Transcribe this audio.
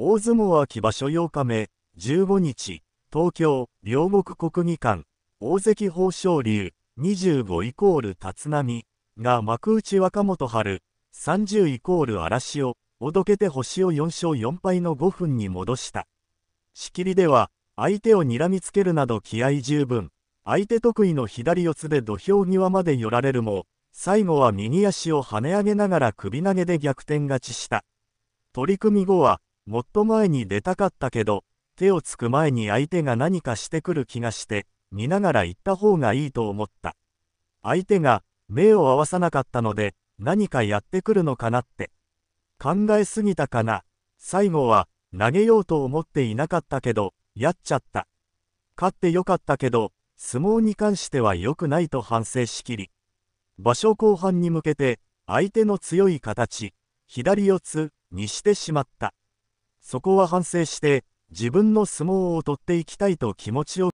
大相撲秋場所8日目、15日、東京、両国国技館、大関豊昇龍、25イコール立浪、が幕内若元春、30イコール荒を、おどけて星を4勝4敗の5分に戻した。仕切りでは、相手を睨みつけるなど気合十分、相手得意の左四つで土俵際まで寄られるも、最後は右足を跳ね上げながら首投げで逆転勝ちした。取組後は、もっと前に出たかったけど、手をつく前に相手が何かしてくる気がして、見ながら行った方がいいと思った。相手が、目を合わさなかったので、何かやってくるのかなって。考えすぎたかな。最後は、投げようと思っていなかったけど、やっちゃった。勝ってよかったけど、相撲に関しては良くないと反省しきり。場所後半に向けて、相手の強い形、左四つにしてしまった。そこは反省して、自分の相撲を取っていきたいと気持ちを